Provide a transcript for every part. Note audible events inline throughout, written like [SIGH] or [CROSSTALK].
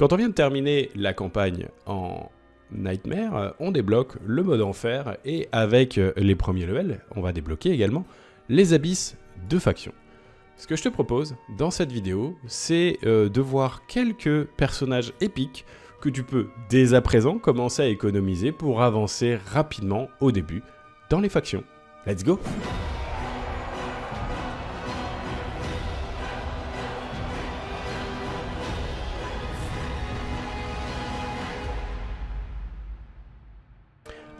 Quand on vient de terminer la campagne en Nightmare, euh, on débloque le mode enfer et avec euh, les premiers levels, on va débloquer également les abysses de factions. Ce que je te propose dans cette vidéo, c'est euh, de voir quelques personnages épiques que tu peux dès à présent commencer à économiser pour avancer rapidement au début dans les factions. Let's go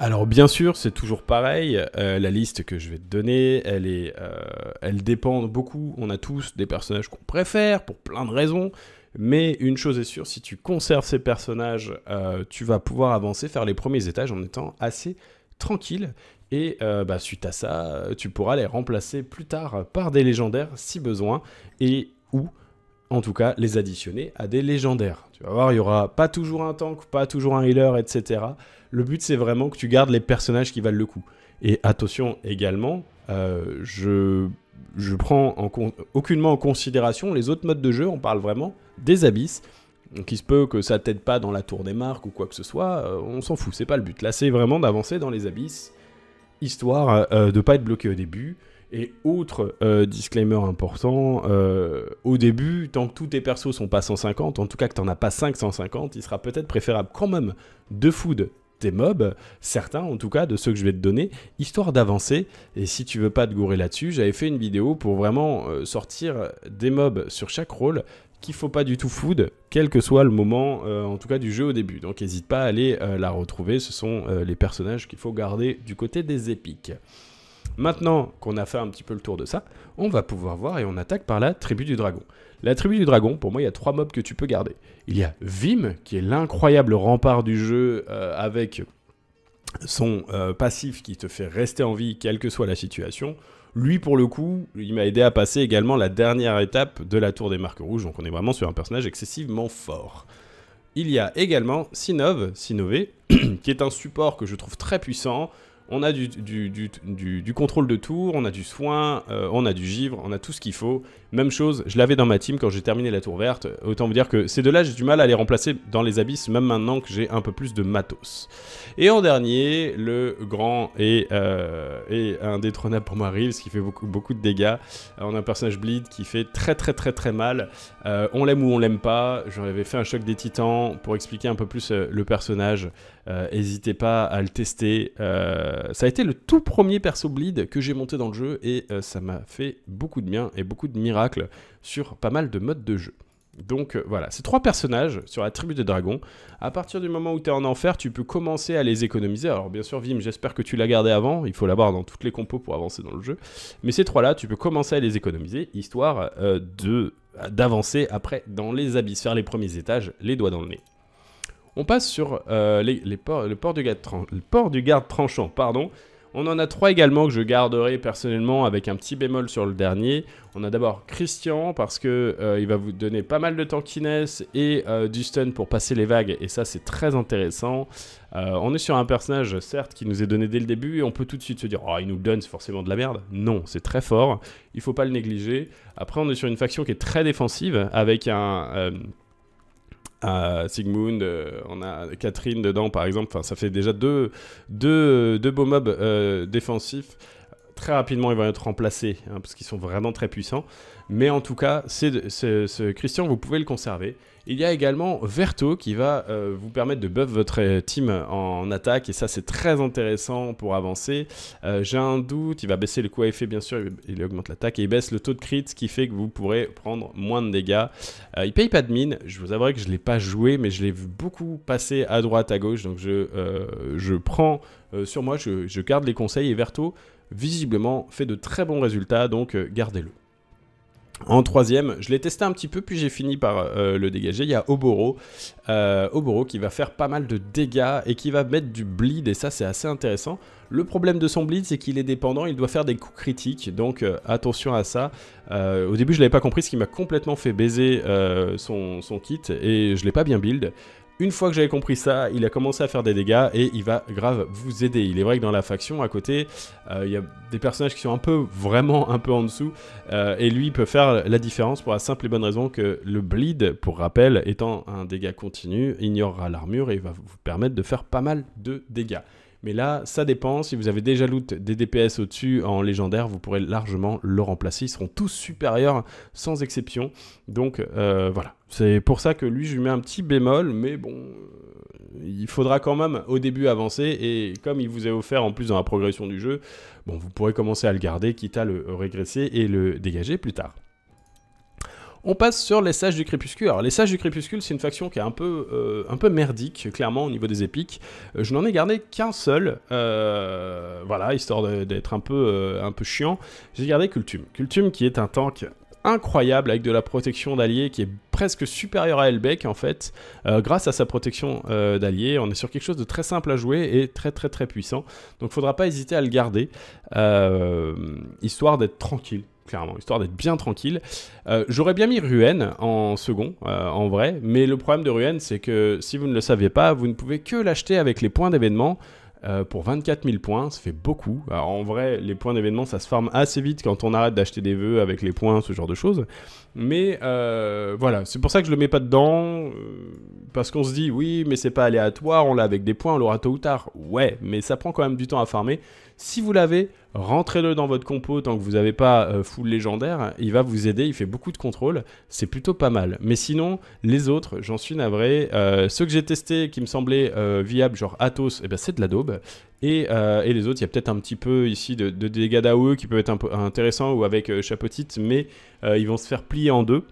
Alors bien sûr, c'est toujours pareil. Euh, la liste que je vais te donner, elle est, euh, dépend beaucoup. On a tous des personnages qu'on préfère pour plein de raisons. Mais une chose est sûre, si tu conserves ces personnages, euh, tu vas pouvoir avancer, faire les premiers étages en étant assez tranquille. Et bah, suite à ça, tu pourras les remplacer plus tard par des légendaires si besoin. Et ou en tout cas les additionner à des légendaires. Tu vas voir, il n'y aura pas toujours un tank, pas toujours un healer, etc. Le but, c'est vraiment que tu gardes les personnages qui valent le coup. Et attention également, euh, je je prends en aucunement en considération les autres modes de jeu. On parle vraiment des abysses. Donc il se peut que ça t'aide pas dans la tour des marques ou quoi que ce soit. Euh, on s'en fout, c'est pas le but. Là, c'est vraiment d'avancer dans les abysses, histoire de euh, de pas être bloqué au début. Et autre disclaimer important, au début, tant que tous tes persos sont pas 150, en tout cas que t'en as pas 550, il sera peut-être préférable quand même de food des mobs, certains en tout cas de ceux que je vais te donner, histoire d'avancer. Et si tu veux pas te gourer là-dessus, j'avais fait une vidéo pour vraiment euh, sortir des mobs sur chaque rôle qu'il faut pas du tout food, quel que soit le moment, euh, en tout cas du jeu au début. Donc n'hésite pas à aller euh, la retrouver, ce sont les personnages qu'il faut garder du côté des épiques. Maintenant qu'on a fait un petit peu le tour de ça, on va pouvoir voir et on attaque par la tribu du dragon. La tribu du dragon, pour moi, il y a trois mobs que tu peux garder. Il y a Vim, qui est l'incroyable rempart du jeu euh, avec son euh, passif qui te fait rester en vie, quelle que soit la situation. Lui, pour le coup, il m'a aidé à passer également la dernière étape de la tour des marques rouges, donc on est vraiment sur un personnage excessivement fort. Il y a également Sinov, Sinové, [CLEARS THROAT] qui est un support que je trouve très puissant, on a du, contrôle de tour, on a du soin, euh, on a du givre, on a tout ce qu'il faut. Même chose, je l'avais dans ma team quand j'ai terminé la tour verte. Autant vous dire que ces deux-là, j'ai du mal à les remplacer dans les abysses, même maintenant que j'ai un peu plus de matos. Et en dernier, le grand et, euh, indétrônable pour moi, ce qui fait beaucoup, beaucoup de dégâts. Euh, on a un personnage bleed qui fait très très très très mal. on l'aime ou on l'aime pas. J'en avais fait un choc des titans pour expliquer un peu plus le personnage. N'hésitez pas à le tester. Euh, ça a été le tout premier perso bleed que j'ai monté dans le jeu et euh, ça m'a fait beaucoup de bien et beaucoup de miracles sur pas mal de modes de jeu. Donc euh, voilà, ces trois personnages sur la tribu des dragons, à partir du moment où tu es en enfer, tu peux commencer à les économiser. Alors bien sûr, Vim, j'espère que tu l'as gardé avant, il faut l'avoir dans toutes les compos pour avancer dans le jeu. Mais ces trois-là, tu peux commencer à les économiser, histoire de d'avancer après dans les abysses, faire les premiers étages, les doigts dans le nez. On passe sur euh, le, port du garde tranchant. Pardon. On en a trois également que je garderai personnellement avec un petit bémol sur le dernier. On a d'abord Christian parce que euh, il va vous donner pas mal de tankiness et euh, du stun pour passer les vagues et ça c'est très intéressant. on est sur un personnage certes qui nous est donné dès le début et on peut tout de suite se dire oh il nous le donne c'est forcément de la merde. Non c'est très fort, il faut pas le négliger. Après on est sur une faction qui est très défensive avec un Sigmund, euh, on a Catherine dedans par exemple, enfin, ça fait déjà deux, deux, deux beaux mobs euh, défensifs très rapidement, ils vont être remplacés, hein, parce qu'ils sont vraiment très puissants. Mais en tout cas, c'est ce Christian, vous pouvez le conserver. Il y a également Verto qui va euh, vous permettre de buff votre euh, team en, attaque, et ça c'est très intéressant pour avancer. Euh, j'ai un doute, il va baisser le coup à effet bien sûr, il, augmente l'attaque, et il baisse le taux de crit, ce qui fait que vous pourrez prendre moins de dégâts. il paye pas de mine, je vous avouerai que je ne l'ai pas joué, mais je l'ai vu beaucoup passer à droite, à gauche, donc je, je prends sur moi, je, garde les conseils. Et Verto, visiblement fait de très bons résultats, donc euh, gardez-le. En troisième, je l'ai testé un petit peu, puis j'ai fini par euh, le dégager. Il y a euh, Oboro, qui va faire pas mal de dégâts et qui va mettre du bleed, et ça c'est assez intéressant. Le problème de son bleed, c'est qu'il est dépendant, il doit faire des coups critiques, donc attention à ça. au début, je l'avais pas compris, ce qui m'a complètement fait baiser son, son, kit, et je l'ai pas bien build. Une fois que j'avais compris ça, il a commencé à faire des dégâts et il va grave vous aider. Il est vrai que dans la faction à côté, euh, il y a des personnages qui sont un peu, vraiment un peu en dessous. Euh, et lui, il peut faire la différence pour la simple et bonne raison que le bleed, pour rappel, étant un dégât continu, ignorera l'armure et il va vous permettre de faire pas mal de dégâts. Mais là, ça dépend. Si vous avez déjà loot des DPS au-dessus en légendaire, vous pourrez largement le remplacer. Ils seront tous supérieurs sans exception. Donc euh, voilà. C'est pour ça que lui, je lui mets un petit bémol, mais bon, euh, il faudra quand même au début avancer. Et comme il vous est offert en plus dans la progression du jeu, bon, vous pourrez commencer à le garder, quitte à le régresser et le dégager plus tard. On passe sur les Sages du Crépuscule. Alors, les Sages du Crépuscule, c'est une faction qui est un peu, euh, un peu merdique, clairement, au niveau des épiques. Euh, je n'en ai gardé qu'un seul, euh, voilà, histoire d'être un peu, un peu chiant. J'ai gardé Cultum. Cultum qui est un tank incroyable avec de la protection d'alliés qui est presque supérieure à Elbeck en fait, grâce à sa protection d'alliés. On est sur quelque chose de très simple à jouer et très très très puissant. Donc faudra pas hésiter à le garder, histoire d'être tranquille histoire d'être bien tranquille. Euh, j'aurais bien mis Ruen en second, euh, en vrai, mais le problème de Ruen, c'est que si vous ne le saviez pas, vous ne pouvez que l'acheter avec les points d'événement. Euh, pour 24 000 points, ça fait beaucoup. Alors, en vrai, les points d'événement, ça se forme assez vite quand on arrête d'acheter des vœux avec les points, ce genre de choses. Mais voilà, c'est pour ça que je le mets pas dedans, parce qu'on se dit, oui, mais c'est pas aléatoire, on l'a avec des points, on l'aura tôt ou tard. Ouais, mais ça prend quand même du temps à farmer. Si vous l'avez, rentrez-le dans votre compo tant que vous n'avez pas euh, full légendaire. Il va vous aider, il fait beaucoup de contrôle. C'est plutôt pas mal. Mais sinon, les autres, j'en suis navré. Euh, ceux que j'ai testés qui me semblaient euh, viables, genre Athos, eh ben, c'est de la daube. Et, les autres, il y a peut-être un petit peu ici de, dégâts d'AOE qui peuvent être intéressants ou avec Chapotite, mais ils vont se faire plier en deux.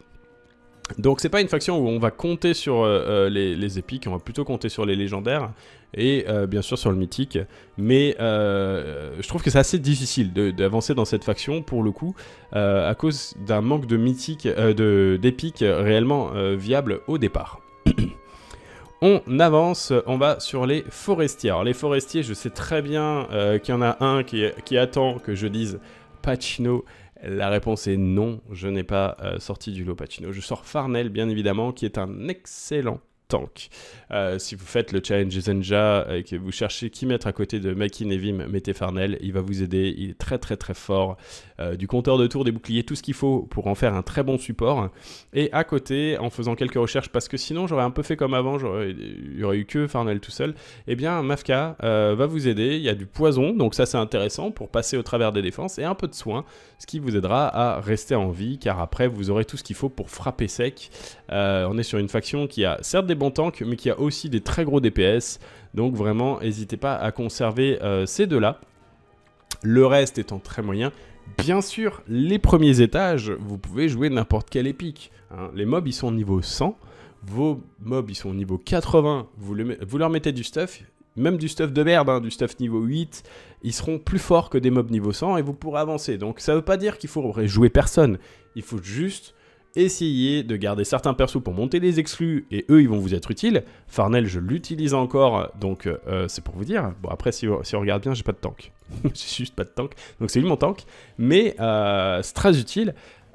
Donc c'est pas une faction où on va compter sur euh, euh, les, épiques, on va plutôt compter sur les légendaires et euh, bien sûr sur le mythique. Mais je trouve que c'est assez difficile d'avancer dans cette faction pour le coup à cause d'un manque de mythique, d'épiques réellement viables au départ. [CLEARS THROAT] On avance, on va sur les forestiers. Alors les forestiers, je sais très bien qu'il y en a un qui, qui attend que je dise Pacino la réponse est non, je n'ai pas euh, sorti du Lopacino. Je sors Farnell, bien évidemment, qui est un excellent tank. Euh, si vous faites le challenge Zenja et que vous cherchez qui mettre à côté de et Nevim, mettez Farnel. il va vous aider, il est très très très fort. Euh, du compteur de tour, des boucliers, tout ce qu'il faut pour en faire un très bon support. Et à côté, en faisant quelques recherches, parce que sinon j'aurais un peu fait comme avant, il n'y aurait eu que Farnel tout seul, eh bien Mafka euh, va vous aider, il y a du poison, donc ça c'est intéressant pour passer au travers des défenses, et un peu de soin, ce qui vous aidera à rester en vie, car après vous aurez tout ce qu'il faut pour frapper sec. on est sur une faction qui a certes des bon tank, mais qui a aussi des très gros DPS. Donc vraiment, n'hésitez pas à conserver euh, ces deux-là. Le reste étant très moyen. Bien sûr, les premiers étages, vous pouvez jouer n'importe quel épique. Hein. Les mobs, ils sont au niveau 100. Vos mobs, ils sont au niveau 80. Vous, vous leur mettez du stuff, même du stuff de merde, hein, du stuff niveau 8, ils seront plus forts que des mobs niveau 100 et vous pourrez avancer. Donc ça veut pas dire qu'il faut jouer personne, il faut juste essayez de garder certains persos pour monter les exclus et eux ils vont vous être utiles. Farnel je l'utilise encore donc euh, euh, c'est pour vous dire. Bon après si, on regarde bien j'ai pas de tank. [LAUGHS] j'ai juste pas de tank donc c'est lui mon tank. Mais euh, c'est très utile.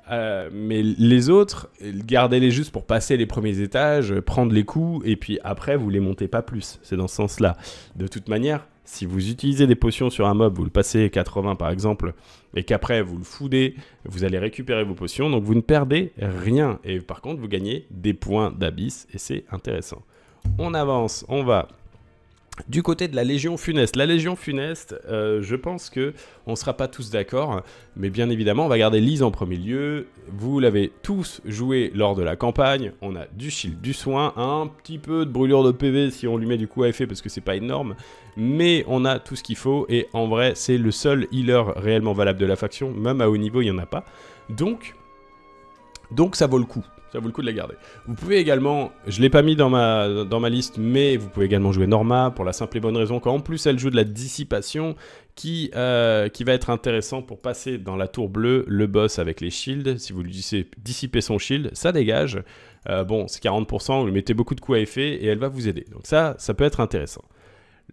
mais les autres, gardez-les juste pour passer les premiers étages, prendre les coups, et puis après, vous les montez pas plus. C'est dans ce sens-là. De toute manière, si vous utilisez des potions sur un mob, vous le passez 80 par exemple, et qu'après vous le foudez, vous allez récupérer vos potions, donc vous ne perdez rien. Et par contre, vous gagnez des points d'abysse, et c'est intéressant. On avance, on va du côté de la Légion funeste, la Légion funeste, euh, je pense que on sera pas tous d'accord, mais bien évidemment, on va garder Lise en premier lieu. Vous l'avez tous joué lors de la campagne. On a du shield, du soin, un petit peu de brûlure de PV si on lui met du coup à effet parce que c'est pas énorme, mais on a tout ce qu'il faut et en vrai, c'est le seul healer réellement valable de la faction. Même à haut niveau, il y en a pas. Donc, donc ça vaut le coup. Ça vaut le coup de la garder. Vous pouvez également, je l'ai pas mis dans ma, dans ma liste, mais vous pouvez également jouer Norma pour la simple et bonne raison qu'en plus elle joue de la dissipation qui, euh, qui va être intéressant pour passer dans la tour bleue le boss avec les shields. Si vous lui dissipez son shield, ça dégage. Euh, bon, c'est 40%, vous lui mettez beaucoup de coups à effet et elle va vous aider. Donc ça, ça peut être intéressant.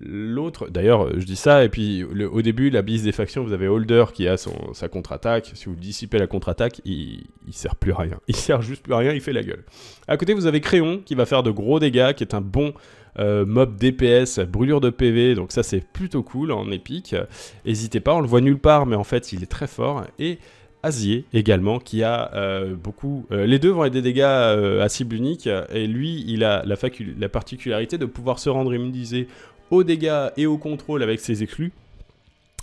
L'autre, d'ailleurs, je dis ça, et puis au début, la bise des factions, vous avez Holder qui a son, sa contre-attaque. Si vous dissipez la contre-attaque, il, ne sert plus à rien. [LAUGHS] Il sert juste plus à rien, il fait la gueule. À côté, vous avez Créon qui va faire de gros dégâts, qui est un bon euh, mob DPS, brûlure de PV, donc ça c'est plutôt cool en épique. N'hésitez pas, on le voit nulle part, mais en fait il est très fort. Et Asier, également, qui a euh, beaucoup... Euh, les deux vont être des dégâts à cible unique, et lui, il a la, la particularité de pouvoir se rendre immunisé au dégâts et au contrôle avec ses exclus.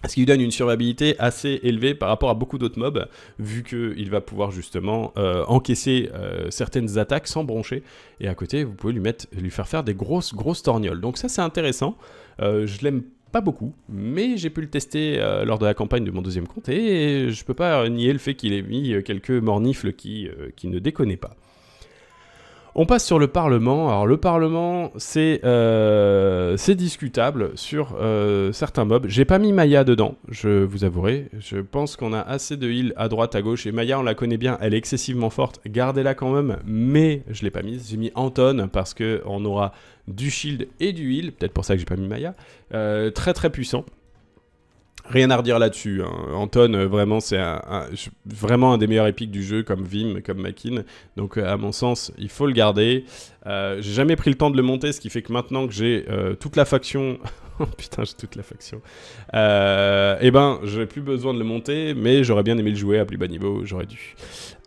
Ce qui lui donne une survivabilité assez élevée par rapport à beaucoup d'autres mobs, vu qu'il va pouvoir justement euh, encaisser euh, certaines attaques sans broncher. Et à côté, vous pouvez lui, mettre, lui faire faire des grosses, grosses torgnoles. Donc ça, c'est intéressant. Euh, je l'aime pas beaucoup, mais j'ai pu le tester lors de la campagne de mon deuxième compte, et je peux pas nier le fait qu'il ait mis quelques mornifles qui, qui ne déconnaient pas. On passe sur le Parlement. Alors le Parlement, c'est euh, discutable sur euh, certains mobs. J'ai pas mis Maya dedans, je vous avouerai. Je pense qu'on a assez de heal à droite, à gauche. Et Maya, on la connaît bien, elle est excessivement forte. Gardez-la quand même, mais je l'ai pas mise. J'ai mis Anton parce qu'on aura du shield et du heal. Peut-être pour ça que j'ai pas mis Maya. Euh, très très puissant. Rien à redire là-dessus. Hein. Anton, euh, vraiment, c'est vraiment un des meilleurs épiques du jeu, comme Vim, comme Makin. Donc, euh, à mon sens, il faut le garder. Euh, j'ai jamais pris le temps de le monter, ce qui fait que maintenant que j'ai toute la faction [LAUGHS] Putain, j'ai toute la faction. Euh, eh ben, j'ai plus besoin de le monter, mais j'aurais bien aimé le jouer à plus bas niveau, j'aurais dû.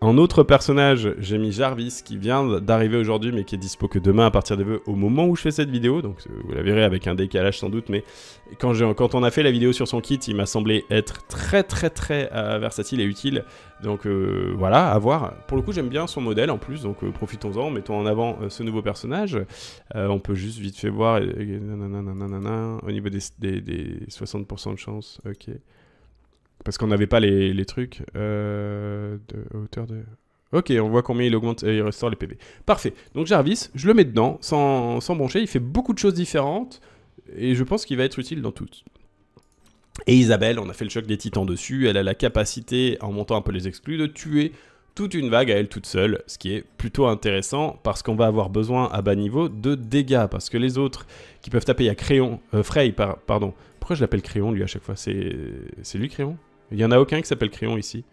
Un autre personnage, j'ai mis Jarvis, qui vient d'arriver aujourd'hui, mais qui est dispo que demain à partir de vœux, au moment où je fais cette vidéo. Donc, euh, vous la verrez avec un décalage sans doute, mais quand, on a fait la vidéo sur son kit, il m'a semblé être très, très, très euh, versatile et utile. Donc, voilà, à voir. Pour le coup, j'aime bien son modèle en plus, donc profitons-en, mettons en avant ce nouveau personnage. on peut juste vite fait voir au niveau des, 60% de chance, ok. Parce qu'on n'avait pas les, trucs euh, de hauteur de... Ok, on voit combien il augmente et euh, il restaure les PV. Parfait. Donc Jarvis, je le mets dedans, sans, sans Il fait beaucoup de choses différentes et je pense qu'il va être utile dans toutes. Et Isabelle, on a fait le choc des titans dessus. Elle a la capacité, en montant un peu les exclus, de tuer toute une vague à elle toute seule, ce qui est plutôt intéressant parce qu'on va avoir besoin à bas niveau de dégâts, parce que les autres qui peuvent taper, il y a Crayon, euh, Frey, pardon, pourquoi je l'appelle Crayon lui à chaque fois C'est lui Crayon Il n'y en a aucun qui s'appelle Crayon ici.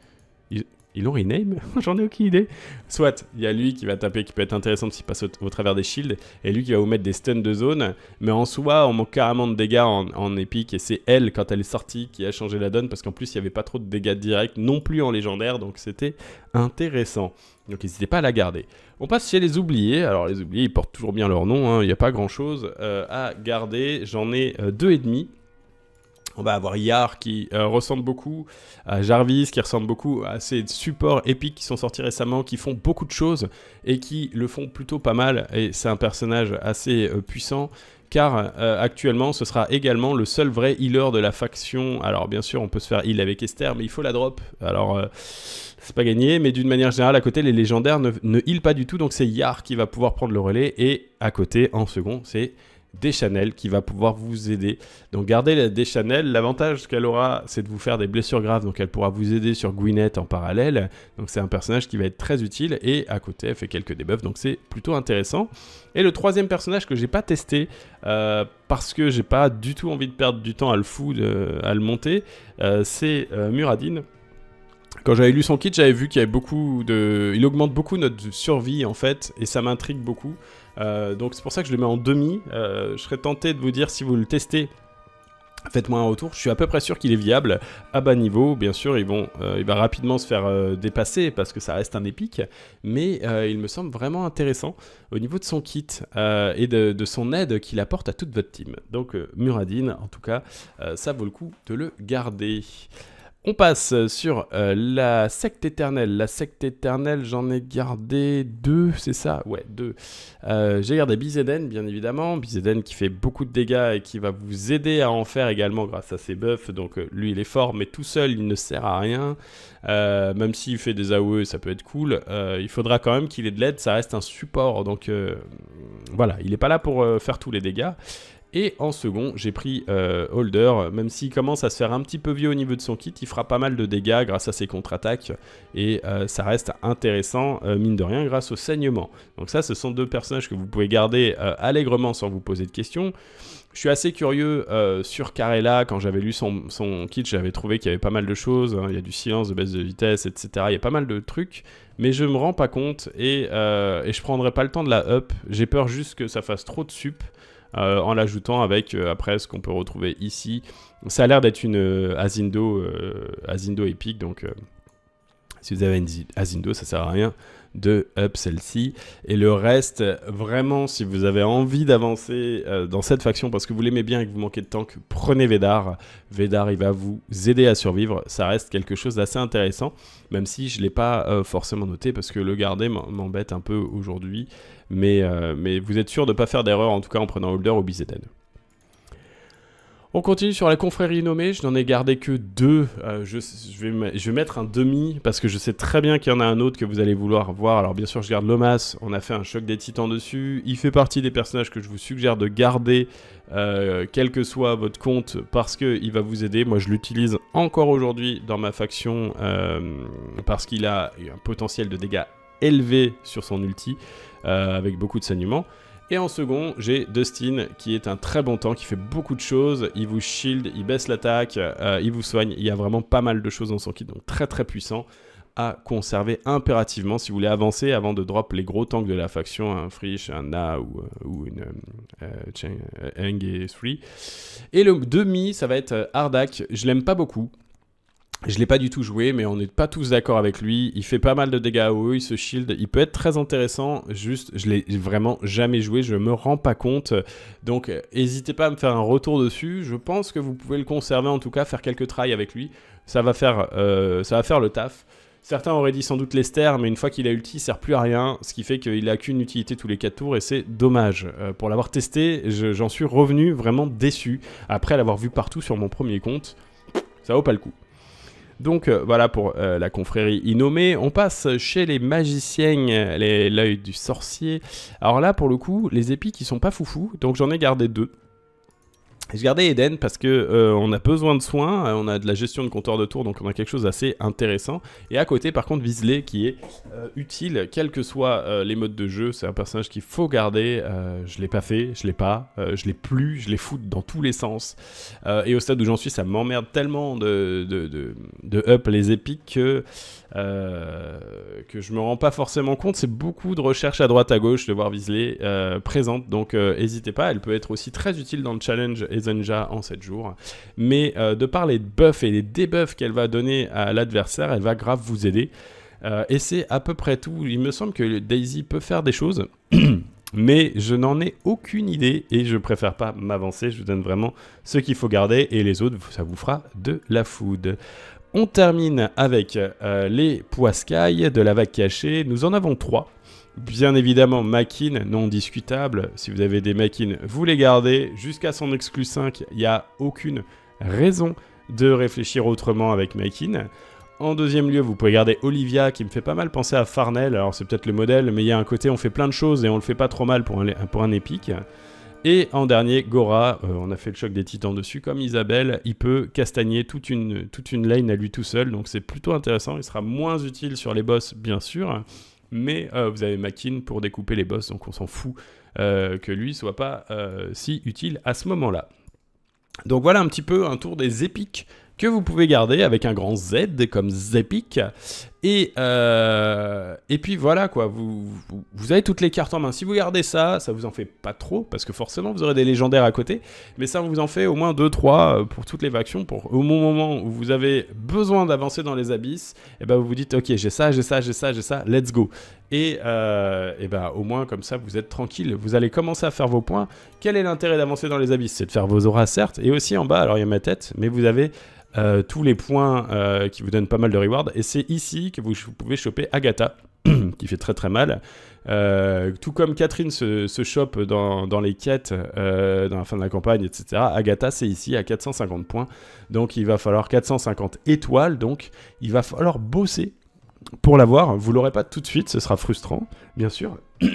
Ils l'ont rename [LAUGHS] J'en ai aucune idée. Soit, il y a lui qui va taper, qui peut être intéressant s'il passe au, travers des shields, et lui qui va vous mettre des stuns de zone. Mais en soi, on manque carrément de dégâts en, épique, et c'est elle, quand elle est sortie, qui a changé la donne, parce qu'en plus, il n'y avait pas trop de dégâts directs non plus en légendaire, donc c'était intéressant. Donc n'hésitez pas à la garder. On passe chez les oubliés. Alors les oubliés, ils portent toujours bien leur nom, hein, il n'y a pas grand-chose euh, à garder. J'en ai euh, deux et demi on va avoir Yar qui euh, ressemble beaucoup à Jarvis, qui ressemble beaucoup à ces supports épiques qui sont sortis récemment, qui font beaucoup de choses et qui le font plutôt pas mal. Et c'est un personnage assez euh, puissant car euh, actuellement ce sera également le seul vrai healer de la faction. Alors bien sûr on peut se faire heal avec Esther mais il faut la drop. Alors c'est pas gagné mais d'une manière générale à côté les légendaires ne, ne heal pas du tout donc c'est Yar qui va pouvoir prendre le relais et à côté en second c'est Deschanel qui va pouvoir vous aider. Donc gardez la Deschanel, l'avantage qu'elle aura c'est de vous faire des blessures graves, donc elle pourra vous aider sur Gwyneth en parallèle, donc c'est un personnage qui va être très utile, et à côté elle fait quelques debuffs, donc c'est plutôt intéressant. Et le troisième personnage que j'ai pas testé, euh, parce que j'ai pas du tout envie de perdre du temps à le à le monter, euh, c'est euh, Muradine. Quand j'avais lu son kit, j'avais vu qu'il y avait beaucoup de... Il augmente beaucoup notre survie, en fait, et ça m'intrigue beaucoup. Euh, donc c'est pour ça que je le mets en demi. Euh, je serais tenté de vous dire, si vous le testez, Faites-moi un retour, je suis à peu près sûr qu'il est viable. À bas niveau, bien sûr, euh, il va rapidement se faire dépasser parce que ça reste un épique, mais il me semble vraiment intéressant au niveau de son kit et de, son aide qu'il apporte à toute votre team. Donc Muradin, en tout cas, ça vaut le coup de le garder. On passe euh, sur euh, la secte éternelle. La secte éternelle, j'en ai gardé deux, c'est ça Ouais, deux. Euh, j'ai gardé Bizeden, bien évidemment. Bizeden qui fait beaucoup de dégâts et qui va vous aider à en faire également grâce à ses buffs. Donc lui, il est fort, mais tout seul, il ne sert à rien. même s'il fait des AOE, ça peut être cool. il faudra quand même qu'il ait de l'aide, ça reste un support. Donc voilà, il n'est pas là pour faire tous les dégâts. Et en second, j'ai pris euh, Holder, même s'il commence à se faire un petit peu vieux au niveau de son kit, il fera pas mal de dégâts grâce à ses contre-attaques, et euh, ça reste intéressant, euh, mine de rien, grâce au saignement. Donc ça, ce sont deux personnages que vous pouvez garder allègrement sans vous poser de questions. Je suis assez curieux sur Carella, quand j'avais lu son, kit, j'avais trouvé qu'il y avait pas mal de choses, hein. il y a du silence, de baisse de vitesse, etc. Il y a pas mal de trucs, mais je me rends pas compte et, et je prendrai pas le temps de la up. J'ai peur juste que ça fasse trop de sup. Euh, en l'ajoutant avec euh, après ce qu'on peut retrouver ici. Ça a l'air d'être une euh, azindo Azindo épique, donc si vous avez une azindo ça sert à rien de up celle-ci. Et le reste, vraiment, si vous avez envie d'avancer euh, dans cette faction parce que vous l'aimez bien et que vous manquez de tank, prenez Vedar. Vedar, il va vous aider à survivre. Ça reste quelque chose d'assez intéressant, même si je ne l'ai pas euh, forcément noté parce que le garder m'embête un peu aujourd'hui. Mais, euh, mais vous êtes sûr de ne pas faire d'erreur, en tout cas en prenant Holder ou Bizeden. On continue sur la confrérie nommée, je n'en ai gardé que deux, euh, je, vais, mettre un demi, parce que je sais très bien qu'il y en a un autre que vous allez vouloir voir, alors bien sûr je garde Lomas, on a fait un choc des titans dessus, il fait partie des personnages que je vous suggère de garder, euh, quel que soit votre compte, parce qu'il va vous aider, moi je l'utilise encore aujourd'hui dans ma faction, euh, parce qu'il a un potentiel de dégâts élevé sur son ulti, avec beaucoup de saignements, et en second, j'ai Dustin, qui est un très bon tank, qui fait beaucoup de choses. Il vous shield, il baisse l'attaque, euh, il vous soigne. Il y a vraiment pas mal de choses dans son kit, donc très très puissant à conserver impérativement si vous voulez avancer avant de drop les gros tanks de la faction, un Frisch, un Na ou, euh, une euh, Eng et Et le demi, ça va être Ardak. Je l'aime pas beaucoup. Je l'ai pas du tout joué, mais on n'est pas tous d'accord avec lui. Il fait pas mal de dégâts à eux, il se shield. Il peut être très intéressant, juste je l'ai vraiment jamais joué, je me rends pas compte. Donc n'hésitez pas à me faire un retour dessus. Je pense que vous pouvez le conserver en tout cas, faire quelques tries avec lui. Ça va faire, euh, ça va faire le taf. Certains auraient dit sans doute Lester, mais une fois qu'il a ulti, il sert plus à rien, ce qui fait qu'il n'a qu'une utilité tous les 4 tours et c'est dommage. Euh, pour l'avoir testé, j'en suis revenu vraiment déçu. Après l'avoir vu partout sur mon premier compte, ça vaut pas le coup. Donc euh, voilà pour euh, la confrérie innommée. On passe chez les magiciennes, l'œil du sorcier. Alors là, pour le coup, les épis qui sont pas foufou, donc j'en ai gardé deux. Et je gardais Eden parce que euh, on a besoin de soins, euh, on a de la gestion de compteur de tour, donc on a quelque chose d'assez intéressant. Et à côté, par contre, Visley qui est euh, utile, quels que soient les modes de jeu. C'est un personnage qu'il faut garder. je l'ai pas fait, je l'ai pas, je l'ai plus, je l'ai foutu dans tous les sens. et au stade où j'en suis, ça m'emmerde tellement de, de, de, de, up les épiques que euh, que je me rends pas forcément compte. C'est beaucoup de recherches à droite à gauche de voir Visley euh, présente, donc euh, n'hésitez pas. Elle peut être aussi très utile dans le challenge Ezenja en 7 jours. Mais de parler de buffs et les debuffs qu'elle va donner à l'adversaire, elle va grave vous aider. et c'est à peu près tout. Il me semble que Daisy peut faire des choses. [COUGHS] mais je n'en ai aucune idée et je préfère pas m'avancer. Je vous donne vraiment ce qu'il faut garder et les autres, ça vous fera de la food. On termine avec euh, les poiscailles de la vague cachée. Nous en avons trois. Bien évidemment, Makin, non discutable. Si vous avez des Makin, vous les gardez. Jusqu'à son exclu 5, il n'y a aucune raison de réfléchir autrement avec Makin. En deuxième lieu, vous pouvez garder Olivia, qui me fait pas mal penser à Farnell. Alors c'est peut-être le modèle, mais il y a un côté, on fait plein de choses et on le fait pas trop mal pour un, pour un épique. Et en dernier, Gora, euh, on a fait le choc des titans dessus, comme Isabelle, il peut castagner toute une, toute une lane à lui tout seul, donc c'est plutôt intéressant, il sera moins utile sur les boss bien sûr, mais euh, vous avez Makin pour découper les boss, donc on s'en fout euh, que lui soit pas si utile à ce moment-là. Donc voilà un petit peu un tour des épiques que vous pouvez garder avec un grand Z comme épique. Et, euh, et puis voilà, quoi. Vous, vous, avez toutes les cartes en main. Si vous gardez ça, ça vous en fait pas trop, parce que forcément vous aurez des légendaires à côté. Mais ça vous en fait au moins 2-3 euh, pour toutes les factions. Pour, au moment où vous avez besoin d'avancer dans les abysses, et eh ben vous vous dites Ok, j'ai ça, j'ai ça, j'ai ça, j'ai ça, let's go. Et, euh, ben, au moins comme ça vous êtes tranquille. Vous allez commencer à faire vos points. Quel est l'intérêt d'avancer dans les abysses C'est de faire vos auras, certes, et aussi en bas. Alors il y a ma tête, mais vous avez. Euh, tous les points qui vous donnent pas mal de rewards. Et c'est ici que vous pouvez choper Agatha, [CLEARS THROAT] qui fait très très mal. Euh, tout comme Catherine se, chope dans, dans, les quêtes euh, dans la fin de la campagne, etc. Agatha, c'est ici à 450 points. Donc il va falloir 450 étoiles. Donc il va falloir bosser pour l'avoir. Vous l'aurez pas tout de suite, ce sera frustrant, bien sûr. [CLEARS THROAT]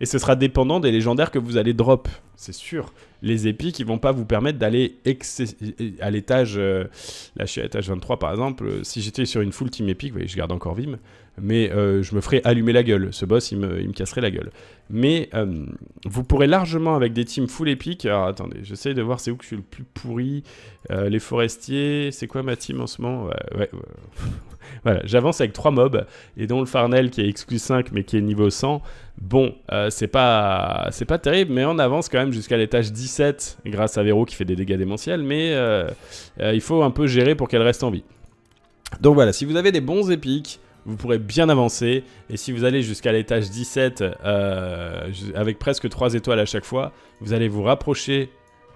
Et ce sera dépendant des légendaires que vous allez drop, c'est sûr. Les épis qui vont pas vous permettre d'aller à l'étage, euh, là je suis à l'étage 23 par exemple, euh, si j'étais sur une full team épique, vous voyez je garde encore Vim, mais euh, je me ferais allumer la gueule. Ce boss, il me, il me casserait la gueule. Mais euh, vous pourrez largement, avec des teams full épiques... Alors attendez, j'essaye de voir c'est où que je suis le plus pourri. Euh, les forestiers, c'est quoi ma team en ce moment Ouais, [LAUGHS] Voilà, j'avance avec trois mobs, et dont le Farnel qui est exclu 5 mais qui est niveau 100. Bon, c'est pas, pas terrible, mais on avance quand même jusqu'à l'étage 17 grâce à Vero qui fait des dégâts démentiels, mais il faut un peu gérer pour qu'elle reste en vie. Donc voilà, si vous avez des bons épiques, vous pourrez bien avancer. Et si vous allez jusqu'à l'étage 17 euh, avec presque 3 étoiles à chaque fois, vous allez vous rapprocher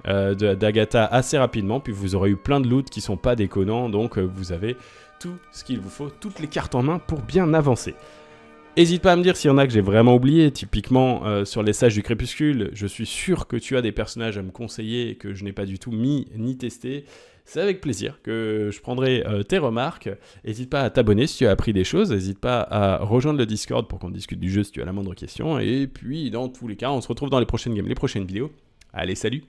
euh, d'Agatha assez rapidement. Puis vous aurez eu plein de loot qui sont pas déconnants. Donc euh, vous avez tout ce qu'il vous faut, toutes les cartes en main pour bien avancer. N'hésite pas à me dire s'il y en a que j'ai vraiment oublié. Typiquement, sur les Sages du Crépuscule, je suis sûr que tu as des personnages à me conseiller que je n'ai pas du tout mis ni testé c'est avec plaisir que je prendrai euh, tes remarques. N'hésite pas à t'abonner si tu as appris des choses. N'hésite pas à rejoindre le Discord pour qu'on discute du jeu si tu as la moindre question. Et puis, dans tous les cas, on se retrouve dans les prochaines games, les prochaines vidéos. Allez, salut